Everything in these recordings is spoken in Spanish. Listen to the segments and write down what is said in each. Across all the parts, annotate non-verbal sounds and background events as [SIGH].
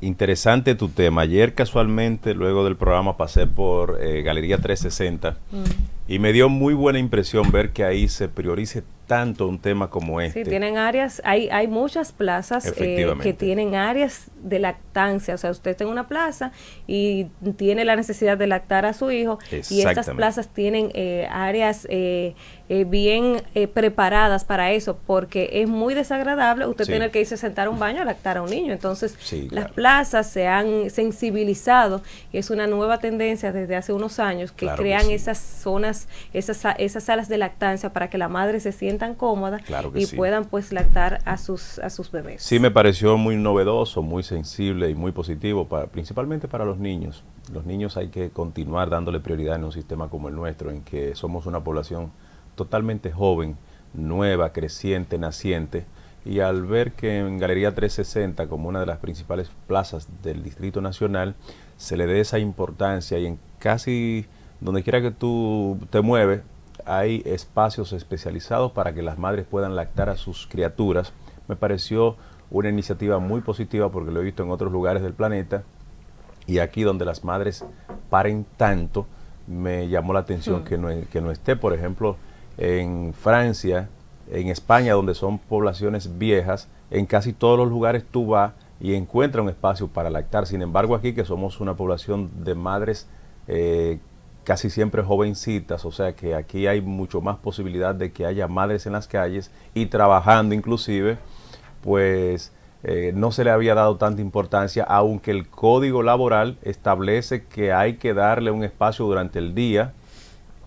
Interesante tu tema. Ayer casualmente, luego del programa, pasé por eh, Galería 360 mm. y me dio muy buena impresión ver que ahí se priorice tanto un tema como este. Sí, tienen áreas, hay, hay muchas plazas eh, que tienen áreas de lactancia, o sea, usted está en una plaza y tiene la necesidad de lactar a su hijo y estas plazas tienen eh, áreas eh, bien preparadas para eso, porque es muy desagradable usted tener que irse a sentar a un baño a lactar a un niño, entonces las plazas se han sensibilizado y es una nueva tendencia desde hace unos años que crean esas zonas, esas, esas salas de lactancia para que la madre se sienta tan cómodas y puedan pues lactar a sus, a sus bebés. Sí, me pareció muy novedoso, muy sensible y muy positivo, para, principalmente para los niños. Los niños hay que continuar dándole prioridad en un sistema como el nuestro, en que somos una población totalmente joven, nueva, creciente, naciente. Y al ver que en Galería 360, como una de las principales plazas del Distrito Nacional, se le dé esa importancia y en casi donde quiera que tú te mueves, hay espacios especializados para que las madres puedan lactar a sus criaturas. Me pareció una iniciativa muy positiva porque lo he visto en otros lugares del planeta y aquí donde las madres paren tanto, me llamó la atención hmm. que, no, que no esté, por ejemplo, en Francia, en España, donde son poblaciones viejas, en casi todos los lugares tú vas y encuentras un espacio para lactar. Sin embargo, aquí que somos una población de madres eh, casi siempre jovencitas, o sea que aquí hay mucho más posibilidad de que haya madres en las calles y trabajando inclusive, pues eh, no se le había dado tanta importancia, aunque el código laboral establece que hay que darle un espacio durante el día,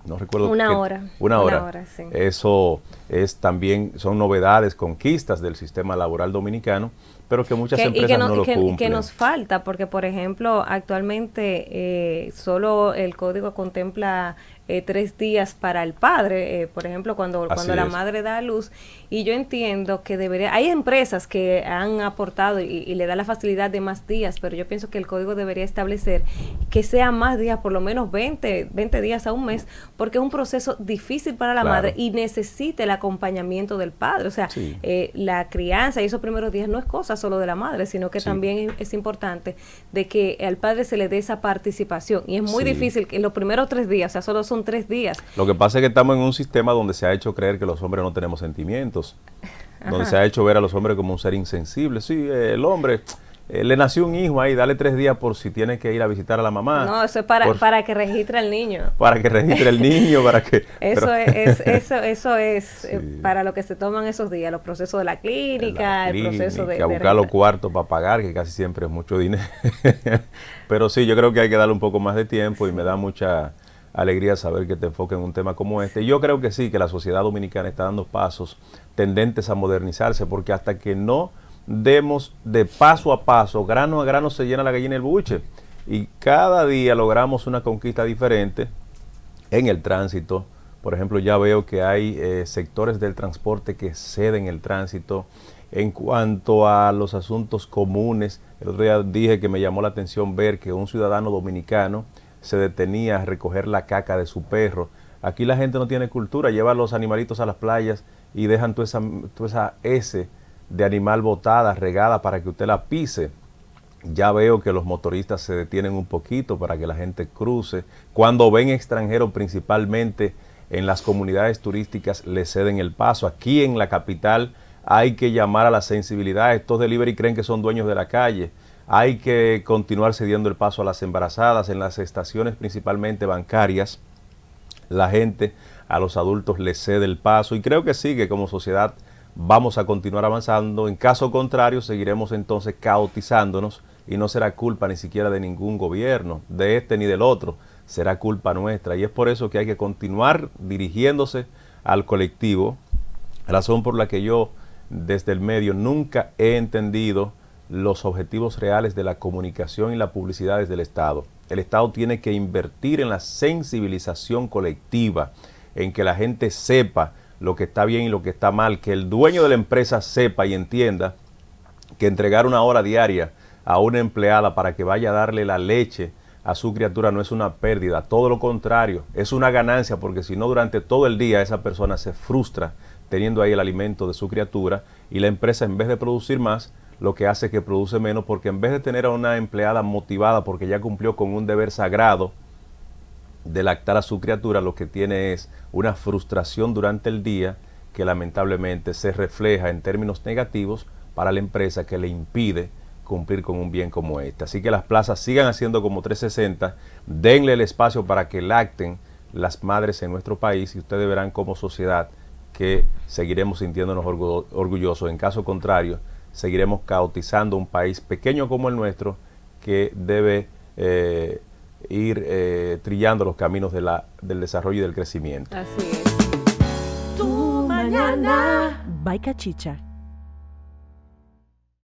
no recuerdo. Una hora. Una hora. Una hora sí. Eso es también, son novedades, conquistas del sistema laboral dominicano, pero que muchas empresas no, lo Que nos falta, porque por ejemplo, actualmente eh, solo el código contempla eh, tres días para el padre, eh, por ejemplo, cuando, cuando la madre da a luz. Y yo entiendo que debería, hay empresas que han aportado y, le da la facilidad de más días, pero yo pienso que el código debería establecer que sean más días, por lo menos 20, 20 días a un mes, porque es un proceso difícil para la madre y necesita el acompañamiento del padre. O sea, la crianza y esos primeros días no es cosa solo de la madre, sino que también es importante de que al padre se le dé esa participación. Y es muy difícil que en los primeros tres días, o sea, solo son tres días. Lo que pasa es que estamos en un sistema donde se ha hecho creer que los hombres no tenemos sentimientos, donde se ha hecho ver a los hombres como un ser insensible. Sí, el hombre eh, le nació un hijo ahí, dale tres días por si tienes que ir a visitar a la mamá. No, eso es para, para que registre al niño. Para que registre el niño, para que... [LAUGHS] eso, es, eso, eso es [LAUGHS] eh, para lo que se toman esos días, los procesos de la clínica, el proceso de... Que a buscar los cuartos para pagar, que casi siempre es mucho dinero. [LAUGHS] pero sí, yo creo que hay que darle un poco más de tiempo y me da mucha alegría saber que te enfoques en un tema como este. Yo creo que sí, que la sociedad dominicana está dando pasos tendentes a modernizarse, porque hasta que no demos de paso a paso, grano a grano se llena la gallina el buche. Y cada día logramos una conquista diferente en el tránsito. Por ejemplo, ya veo que hay eh, sectores del transporte que ceden el tránsito. En cuanto a los asuntos comunes, el otro día dije que me llamó la atención ver que un ciudadano dominicano se detenía a recoger la caca de su perro. Aquí la gente no tiene cultura, lleva los animalitos a las playas y dejan toda esa, toda esa S de animal botada, regada para que usted la pise. Ya veo que los motoristas se detienen un poquito para que la gente cruce. Cuando ven extranjeros principalmente en las comunidades turísticas le ceden el paso. Aquí en la capital hay que llamar a la sensibilidad. Estos delivery creen que son dueños de la calle. Hay que continuar cediendo el paso a las embarazadas en las estaciones principalmente bancarias. La gente a los adultos le cede el paso y creo que sigue como sociedad vamos a continuar avanzando. En caso contrario, seguiremos entonces caotizándonos y no será culpa ni siquiera de ningún gobierno, de este ni del otro, será culpa nuestra. Y es por eso que hay que continuar dirigiéndose al colectivo, razón por la que yo desde el medio nunca he entendido los objetivos reales de la comunicación y la publicidad del Estado. El Estado tiene que invertir en la sensibilización colectiva, en que la gente sepa lo que está bien y lo que está mal, que el dueño de la empresa sepa y entienda que entregar una hora diaria a una empleada para que vaya a darle la leche a su criatura no es una pérdida, todo lo contrario, es una ganancia porque si no durante todo el día esa persona se frustra teniendo ahí el alimento de su criatura y la empresa en vez de producir más, lo que hace es que produce menos porque en vez de tener a una empleada motivada porque ya cumplió con un deber sagrado, de lactar a su criatura, lo que tiene es una frustración durante el día que lamentablemente se refleja en términos negativos para la empresa que le impide cumplir con un bien como este. Así que las plazas sigan haciendo como 360, denle el espacio para que lacten las madres en nuestro país y ustedes verán como sociedad que seguiremos sintiéndonos orgullosos. En caso contrario, seguiremos cautizando un país pequeño como el nuestro que debe eh, ir eh, trillando los caminos del desarrollo y del crecimiento. Así es. Tu mañana. Baica Chicha.